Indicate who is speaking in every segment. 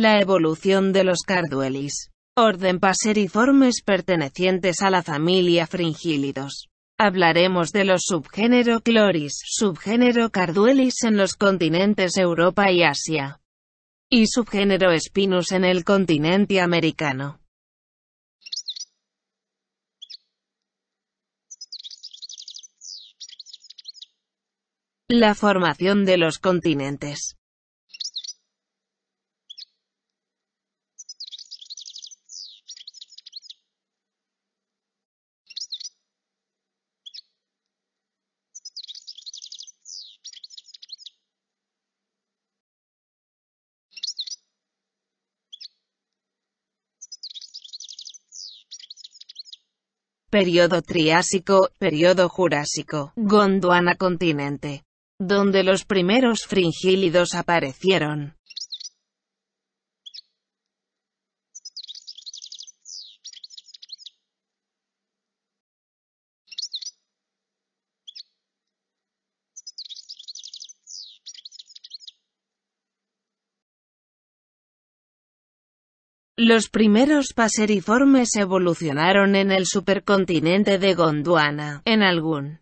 Speaker 1: La evolución de los carduelis. Orden paseriformes pertenecientes a la familia fringílidos. Hablaremos de los subgénero Cloris, subgénero Carduelis en los continentes Europa y Asia. Y subgénero Spinus en el continente americano. La formación de los continentes. Periodo Triásico, Periodo Jurásico, Gondwana continente, donde los primeros fringílidos aparecieron. Los primeros paseriformes evolucionaron en el supercontinente de Gondwana, en algún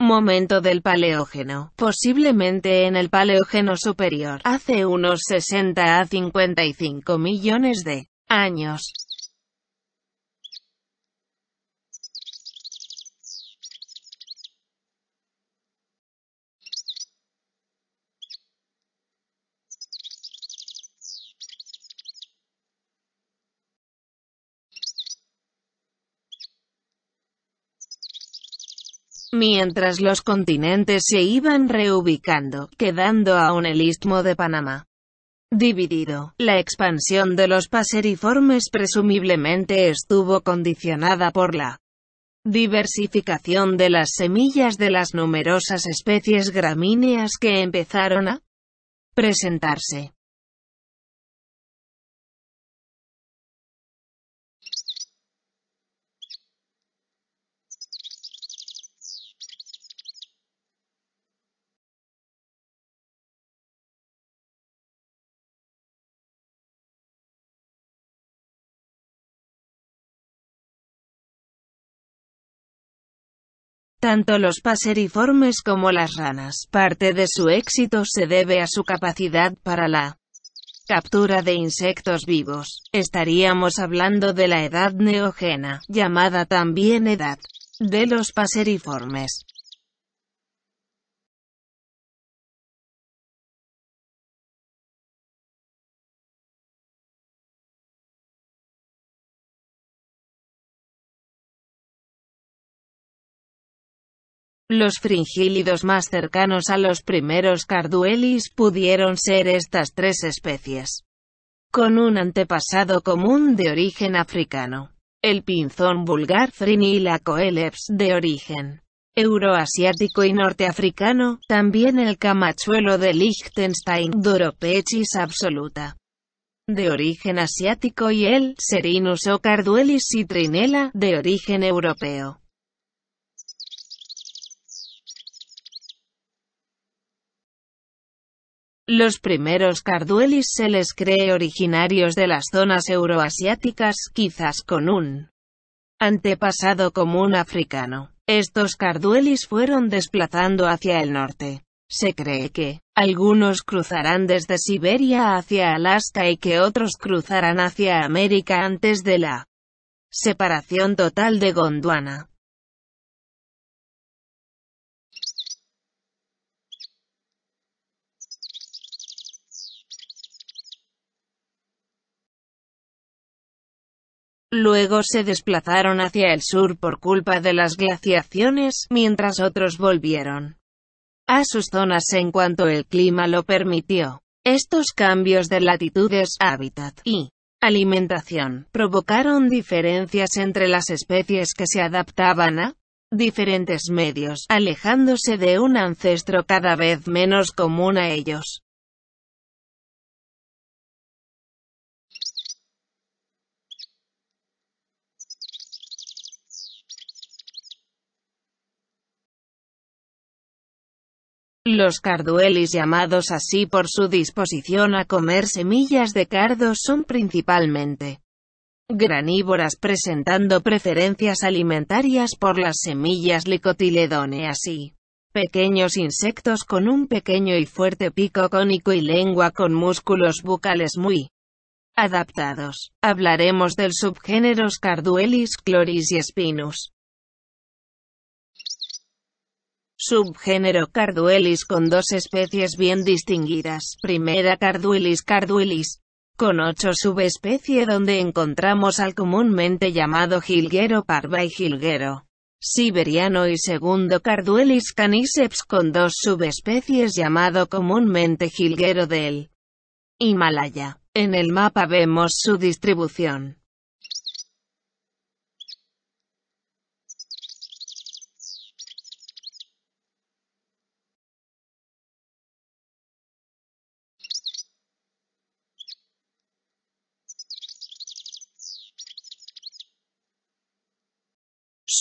Speaker 1: momento del Paleógeno, posiblemente en el Paleógeno superior, hace unos 60 a 55 millones de años. mientras los continentes se iban reubicando, quedando aún el istmo de Panamá. Dividido, la expansión de los paseriformes presumiblemente estuvo condicionada por la diversificación de las semillas de las numerosas especies gramíneas que empezaron a
Speaker 2: presentarse.
Speaker 1: Tanto los paseriformes como las ranas, parte de su éxito se debe a su capacidad para la captura de insectos vivos. Estaríamos hablando de la edad neogena, llamada también edad de los paseriformes. Los fringílidos más cercanos a los primeros carduelis pudieron ser estas tres especies, con un antepasado común de origen africano. El pinzón vulgar Fringilla coeleps de origen euroasiático y norteafricano, también el camachuelo de Liechtenstein, Doropechis absoluta. De origen asiático y el Serinus o Carduelis citrinela de origen europeo. Los primeros carduelis se les cree originarios de las zonas euroasiáticas, quizás con un antepasado común africano. Estos carduelis fueron desplazando hacia el norte. Se cree que algunos cruzarán desde Siberia hacia Alaska y que otros cruzarán hacia América antes de la separación total de Gondwana. Luego se desplazaron hacia el sur por culpa de las glaciaciones, mientras otros volvieron a sus zonas en cuanto el clima lo permitió. Estos cambios de latitudes, hábitat y alimentación provocaron diferencias entre las especies que se adaptaban a diferentes medios, alejándose de un ancestro cada vez menos común a ellos. Los carduelis llamados así por su disposición a comer semillas de cardo son principalmente granívoras presentando preferencias alimentarias por las semillas licotiledóneas y pequeños insectos con un pequeño y fuerte pico cónico y lengua con músculos bucales muy adaptados. Hablaremos del subgénero Carduelis chloris y spinus. Subgénero Carduelis con dos especies bien distinguidas. Primera Carduelis carduelis, con ocho subespecies donde encontramos al comúnmente llamado jilguero parva y jilguero siberiano y segundo Carduelis caniceps con dos subespecies llamado comúnmente jilguero del Himalaya. En el mapa vemos su distribución.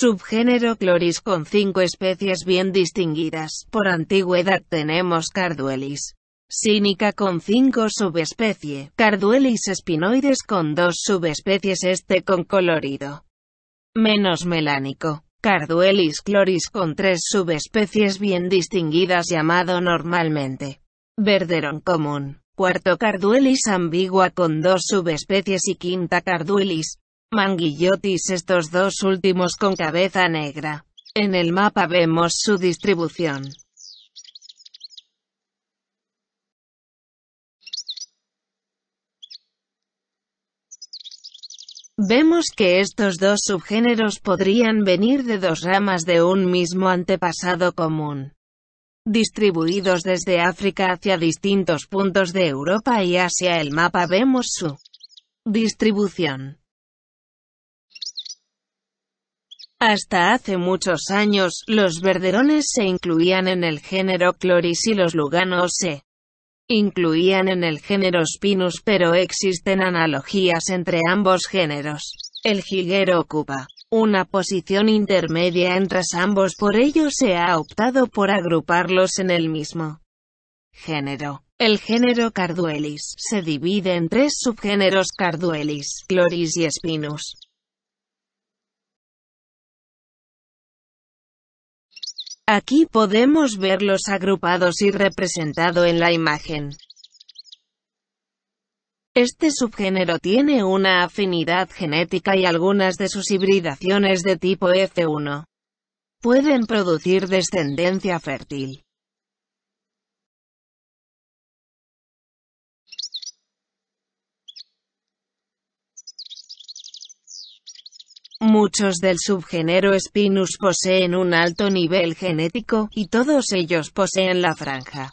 Speaker 1: Subgénero Cloris con cinco especies bien distinguidas. Por antigüedad tenemos Carduelis sínica con cinco subespecie, Carduelis espinoides con dos subespecies este con colorido menos melánico. Carduelis cloris con tres subespecies bien distinguidas llamado normalmente Verderon común. Cuarto Carduelis ambigua con dos subespecies y quinta Carduelis Manguillotis estos dos últimos con cabeza negra. En el mapa vemos su distribución. Vemos que estos dos subgéneros podrían venir de dos ramas de un mismo antepasado común, distribuidos desde África hacia distintos puntos de Europa y Asia. El mapa vemos su distribución. Hasta hace muchos años, los verderones se incluían en el género Cloris y los luganos se incluían en el género Spinus pero existen analogías entre ambos géneros. El jiguero ocupa una posición intermedia entre ambos por ello se ha optado por agruparlos en el mismo género. El género Carduelis se divide en tres subgéneros Carduelis, Cloris y
Speaker 2: Spinus.
Speaker 1: Aquí podemos verlos agrupados y representado en la imagen. Este subgénero tiene una afinidad genética y algunas de sus hibridaciones de tipo F1 pueden producir descendencia fértil. Muchos del subgénero Spinus poseen un alto nivel genético, y todos ellos poseen la franja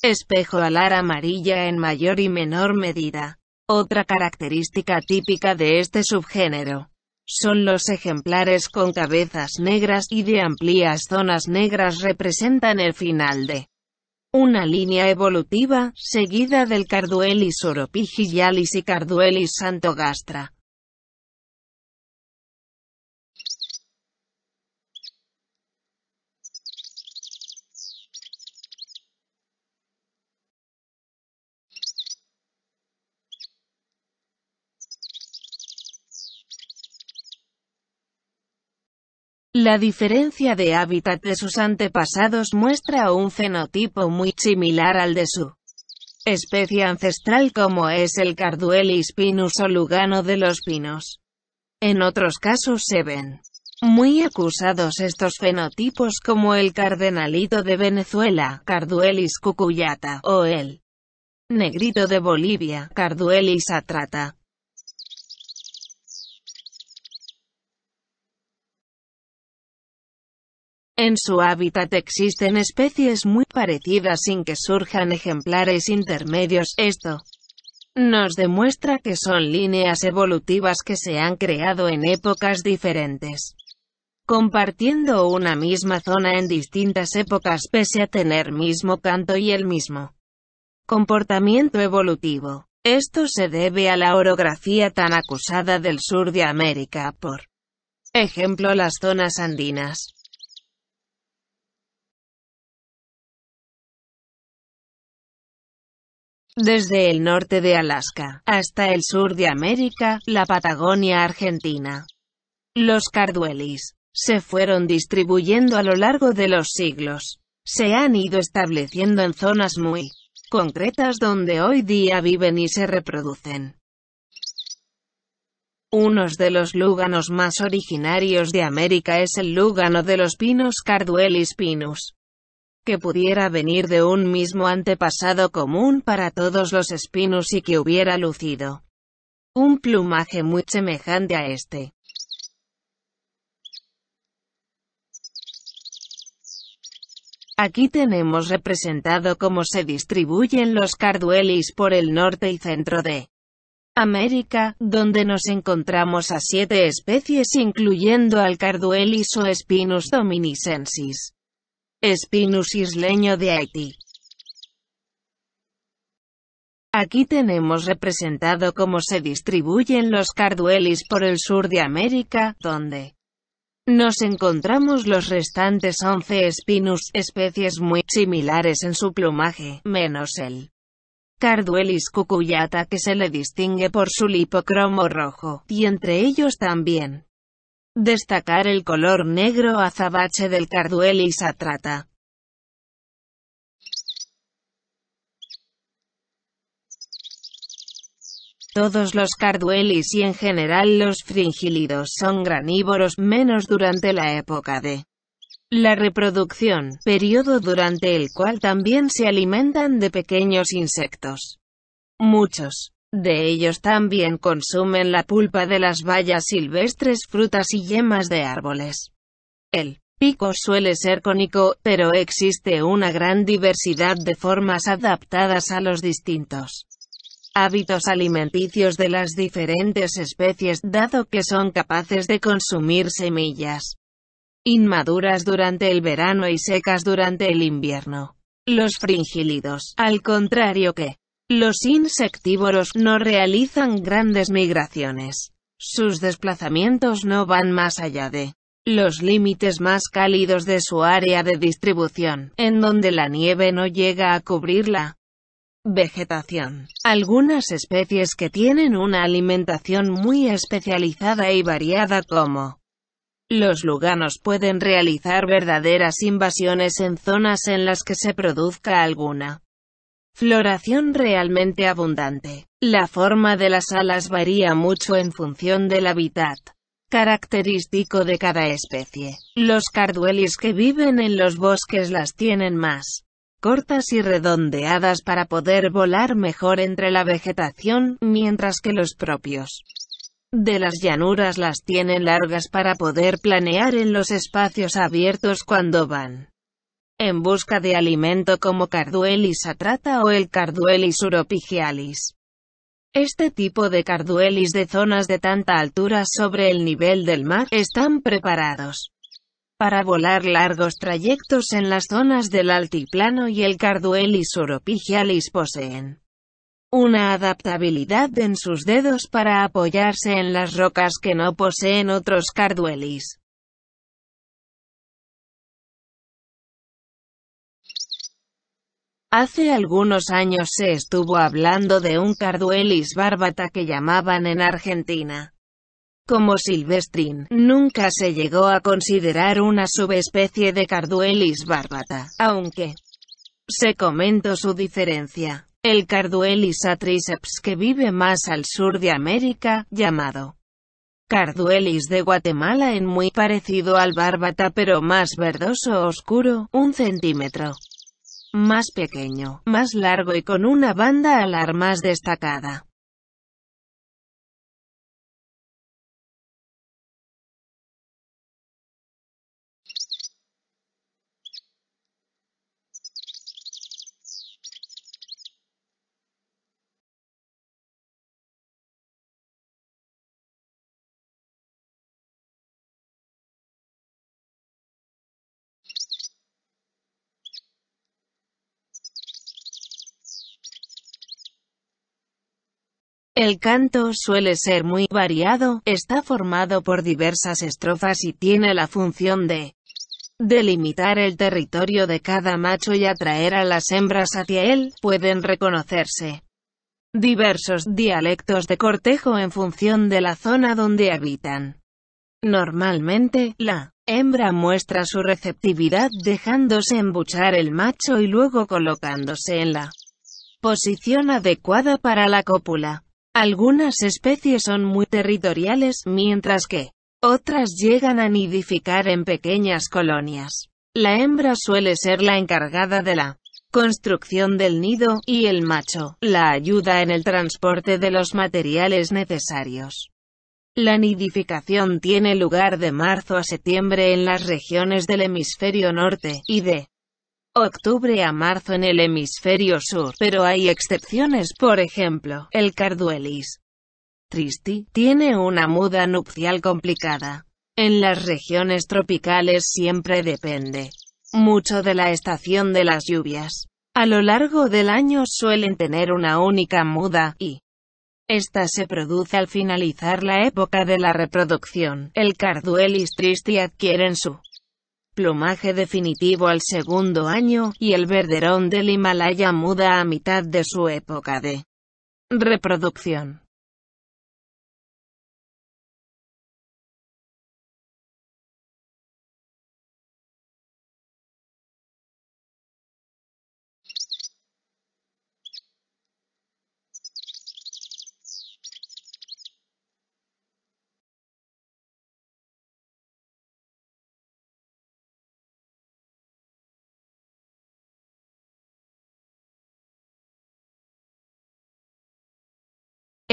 Speaker 1: espejo alar amarilla en mayor y menor medida. Otra característica típica de este subgénero son los ejemplares con cabezas negras y de amplias zonas negras representan el final de una línea evolutiva, seguida del Carduelis oropigialis y Carduelis santogastra. La diferencia de hábitat de sus antepasados muestra un fenotipo muy similar al de su especie ancestral como es el Carduelis pinus o lugano de los pinos. En otros casos se ven muy acusados estos fenotipos como el cardenalito de Venezuela, Carduelis cucuyata, o el negrito de Bolivia, Carduelis atrata. En su hábitat existen especies muy parecidas sin que surjan ejemplares intermedios, esto nos demuestra que son líneas evolutivas que se han creado en épocas diferentes, compartiendo una misma zona en distintas épocas pese a tener mismo canto y el mismo comportamiento evolutivo. Esto se debe a la orografía tan acusada del sur de América, por ejemplo las zonas andinas. Desde el norte de Alaska hasta el sur de América, la Patagonia Argentina. Los carduelis se fueron distribuyendo a lo largo de los siglos. Se han ido estableciendo en zonas muy concretas donde hoy día viven y se reproducen. Unos de los lúganos más originarios de América es el lúgano de los pinos Carduelis pinus, que pudiera venir de un mismo antepasado común para todos los espinos y que hubiera lucido un plumaje muy semejante a este. Aquí tenemos representado cómo se distribuyen los carduelis por el norte y centro de América, donde nos encontramos a siete especies incluyendo al carduelis o Spinus dominicensis. Espinus isleño de Haití. Aquí tenemos representado cómo se distribuyen los carduelis por el sur de América, donde nos encontramos los restantes 11 Spinus, especies muy similares en su plumaje, menos el Carduelis cucuyata que se le distingue por su lipocromo rojo, y entre ellos también Destacar el color negro azabache del carduelis atrata. Todos los carduelis y en general los fringílidos son granívoros, menos durante la época de la reproducción, periodo durante el cual también se alimentan de pequeños insectos. Muchos de ellos también consumen la pulpa de las bayas silvestres, frutas y yemas de árboles. El pico suele ser cónico, pero existe una gran diversidad de formas adaptadas a los distintos hábitos alimenticios de las diferentes especies, dado que son capaces de consumir semillas inmaduras durante el verano y secas durante el invierno. Los fringílidos, al contrario que los insectívoros no realizan grandes migraciones. Sus desplazamientos no van más allá de los límites más cálidos de su área de distribución, en donde la nieve no llega a cubrir la Vegetación. Algunas especies que tienen una alimentación muy especializada y variada como los luganos pueden realizar verdaderas invasiones en zonas en las que se produzca alguna Floración realmente abundante. La forma de las alas varía mucho en función del hábitat característico de cada especie. Los carduelis que viven en los bosques las tienen más cortas y redondeadas para poder volar mejor entre la vegetación, mientras que los propios de las llanuras las tienen largas para poder planear en los espacios abiertos cuando van en busca de alimento como Carduelis atrata o el Carduelis uropigialis. Este tipo de carduelis de zonas de tanta altura sobre el nivel del mar, están preparados para volar largos trayectos en las zonas del altiplano y el Carduelis uropigialis poseen una adaptabilidad en sus dedos para apoyarse en las rocas
Speaker 2: que no poseen otros Carduelis.
Speaker 1: Hace algunos años se estuvo hablando de un Carduelis bárbata que llamaban en Argentina. Como silvestrin, nunca se llegó a considerar una subespecie de Carduelis bárbata, aunque se comentó su diferencia. El Carduelis atriceps que vive más al sur de América, llamado Carduelis de Guatemala en muy parecido al bárbata pero más verdoso oscuro, un centímetro más pequeño, más largo y con una banda
Speaker 2: alar más destacada.
Speaker 1: El canto suele ser muy variado, está formado por diversas estrofas y tiene la función de delimitar el territorio de cada macho y atraer a las hembras hacia él, pueden reconocerse diversos dialectos de cortejo en función de la zona donde habitan. Normalmente, la hembra muestra su receptividad dejándose embuchar el macho y luego colocándose en la posición adecuada para la cópula. Algunas especies son muy territoriales, mientras que otras llegan a nidificar en pequeñas colonias. La hembra suele ser la encargada de la construcción del nido, y el macho, la ayuda en el transporte de los materiales necesarios. La nidificación tiene lugar de marzo a septiembre en las regiones del hemisferio norte, y de octubre a marzo en el hemisferio sur, pero hay excepciones, por ejemplo, el carduelis. Tristi, tiene una muda nupcial complicada. En las regiones tropicales siempre depende mucho de la estación de las lluvias. A lo largo del año suelen tener una única muda, y esta se produce al finalizar la época de la reproducción. El Carduelis tristi adquieren su plumaje definitivo al segundo año, y el verderón del Himalaya muda a mitad de su época de reproducción.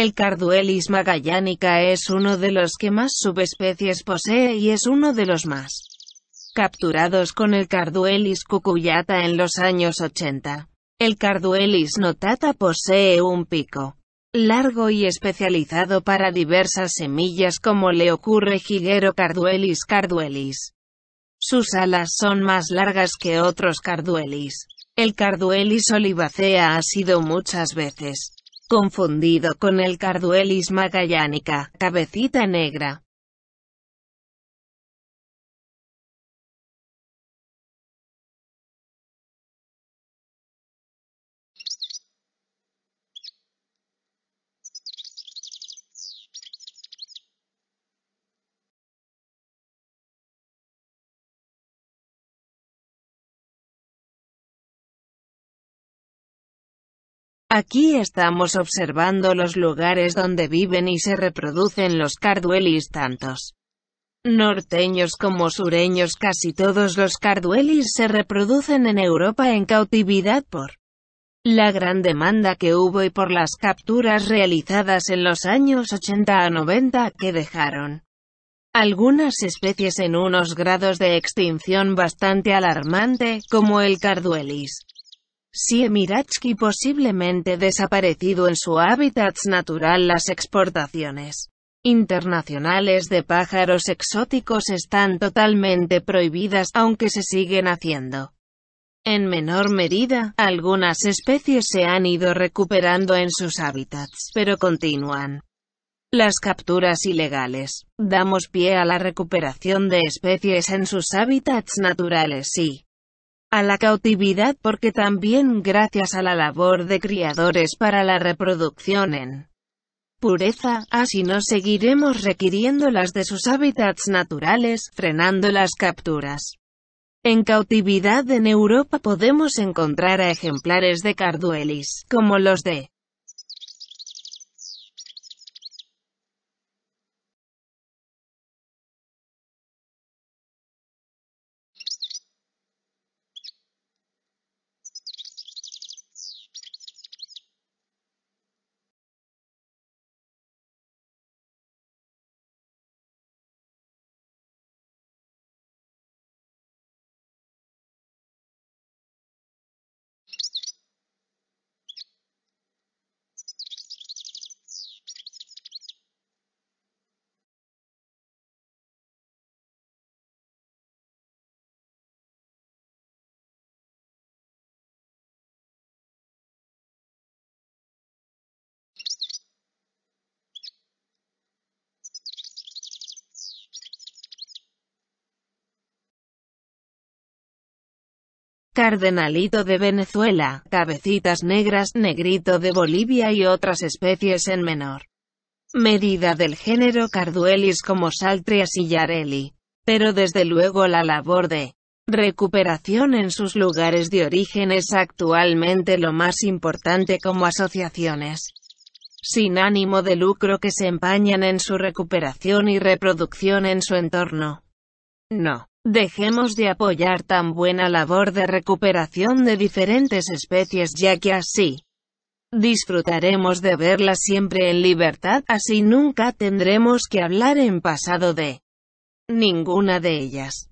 Speaker 1: El Carduelis magallánica es uno de los que más subespecies posee y es uno de los más capturados con el Carduelis cucuyata en los años 80. El Carduelis notata posee un pico largo y especializado para diversas semillas como le ocurre Jiguero Carduelis Carduelis. Sus alas son más largas que otros Carduelis. El Carduelis olivacea ha sido muchas veces confundido con el Carduelis magallánica, cabecita negra. Aquí estamos observando los lugares donde viven y se reproducen los carduelis tantos norteños como sureños casi todos los carduelis se reproducen en Europa en cautividad por la gran demanda que hubo y por las capturas realizadas en los años 80 a 90 que dejaron algunas especies en unos grados de extinción bastante alarmante, como el carduelis. Si Emiratsky posiblemente desaparecido en su hábitat natural las exportaciones internacionales de pájaros exóticos están totalmente prohibidas aunque se siguen haciendo. En menor medida, algunas especies se han ido recuperando en sus hábitats, pero continúan las capturas ilegales. Damos pie a la recuperación de especies en sus hábitats naturales y a la cautividad porque también gracias a la labor de criadores para la reproducción en pureza, así no seguiremos requiriendo las de sus hábitats naturales, frenando las capturas. En cautividad en Europa podemos encontrar a ejemplares de carduelis, como los de cardenalito de Venezuela, cabecitas negras, negrito de Bolivia y otras especies en menor medida del género Carduelis como Saltria y Pero desde luego la labor de recuperación en sus lugares de origen es actualmente lo más importante como asociaciones sin ánimo de lucro que se empañan en su recuperación y reproducción en su entorno. No. Dejemos de apoyar tan buena labor de recuperación de diferentes especies ya que así disfrutaremos de verlas siempre en libertad, así nunca tendremos que hablar en pasado de ninguna de ellas.